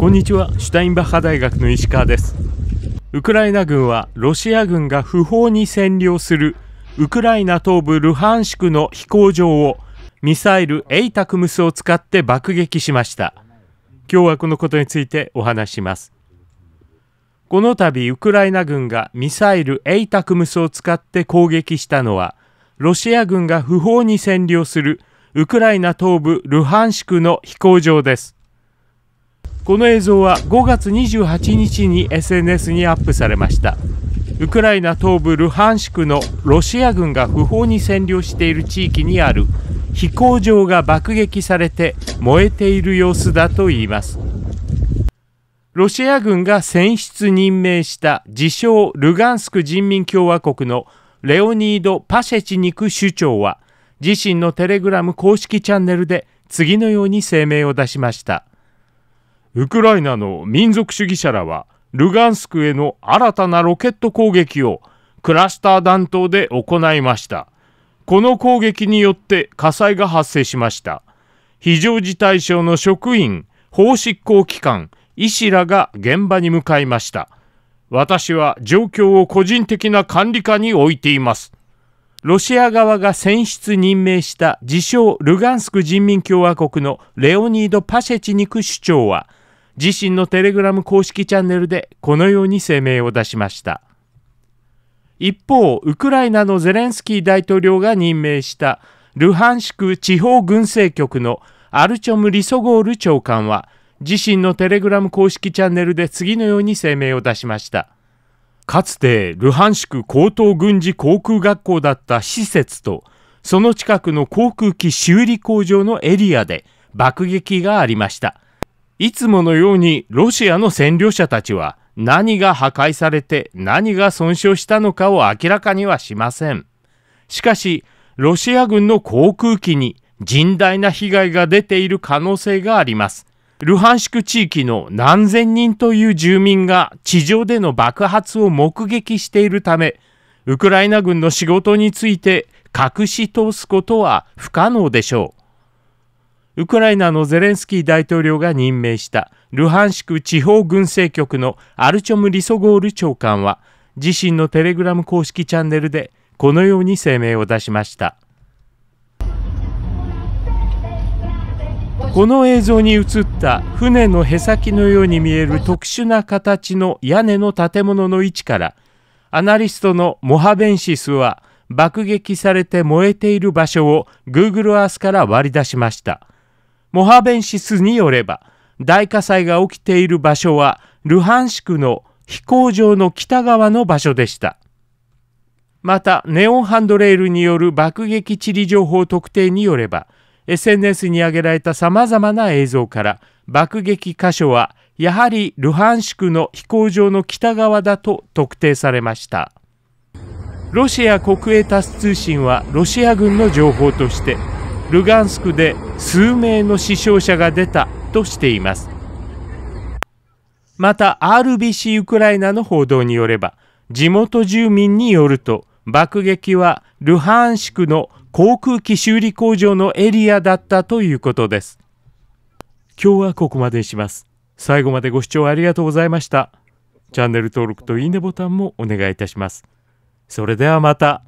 こんにちはシュタインバッハ大学の石川ですウクライナ軍はロシア軍が不法に占領するウクライナ東部ルハンシクの飛行場をミサイルエイタクムスを使って爆撃しました今日はこのことについてお話しますこの度ウクライナ軍がミサイルエイタクムスを使って攻撃したのはロシア軍が不法に占領するウクライナ東部ルハンシクの飛行場ですこの映像は5月28日に SNS にアップされましたウクライナ東部ルハンシクのロシア軍が不法に占領している地域にある飛行場が爆撃されて燃えている様子だといいますロシア軍が選出任命した自称ルガンスク人民共和国のレオニード・パシェチニク首長は自身のテレグラム公式チャンネルで次のように声明を出しました。ウクライナの民族主義者らは、ルガンスクへの新たなロケット攻撃をクラスター弾頭で行いました。この攻撃によって火災が発生しました。非常事態省の職員、法執行機関、医師らが現場に向かいました。私は状況を個人的な管理下に置いています。ロシア側が選出任命した自称ルガンスク人民共和国のレオニード・パシェチニク首長は、自身のテレグラム公式チャンネルでこのように声明を出しました一方ウクライナのゼレンスキー大統領が任命したルハンシク地方軍政局のアルチョム・リソゴール長官は自身のテレグラム公式チャンネルで次のように声明を出しましたかつてルハンシク高等軍事航空学校だった施設とその近くの航空機修理工場のエリアで爆撃がありましたいつものようにロシアの占領者たちは何が破壊されて何が損傷したのかを明らかにはしません。しかし、ロシア軍の航空機に甚大な被害が出ている可能性があります。ルハンシク地域の何千人という住民が地上での爆発を目撃しているため、ウクライナ軍の仕事について隠し通すことは不可能でしょう。ウクライナのゼレンスキー大統領が任命したルハンシク地方軍政局のアルチョム・リソゴール長官は自身のテレグラム公式チャンネルでこのように声明を出しましたこの映像に映った船のへさきのように見える特殊な形の屋根の建物の位置からアナリストのモハベンシスは爆撃されて燃えている場所を Google Earth から割り出しました。モハベンシスによれば、大火災が起きている場所は、ルハンシクの飛行場の北側の場所でした。また、ネオンハンドレールによる爆撃地理情報特定によれば、SNS に上げられた様々な映像から、爆撃箇所は、やはりルハンシクの飛行場の北側だと特定されました。ロシア国営タス通信はロシア軍の情報としてルガンスクで数名の死傷者が出たとしています。また RBC ウクライナの報道によれば、地元住民によると、爆撃はルハンシクの航空機修理工場のエリアだったということです。今日はここまでにします。最後までご視聴ありがとうございました。チャンネル登録といいねボタンもお願いいたします。それではまた。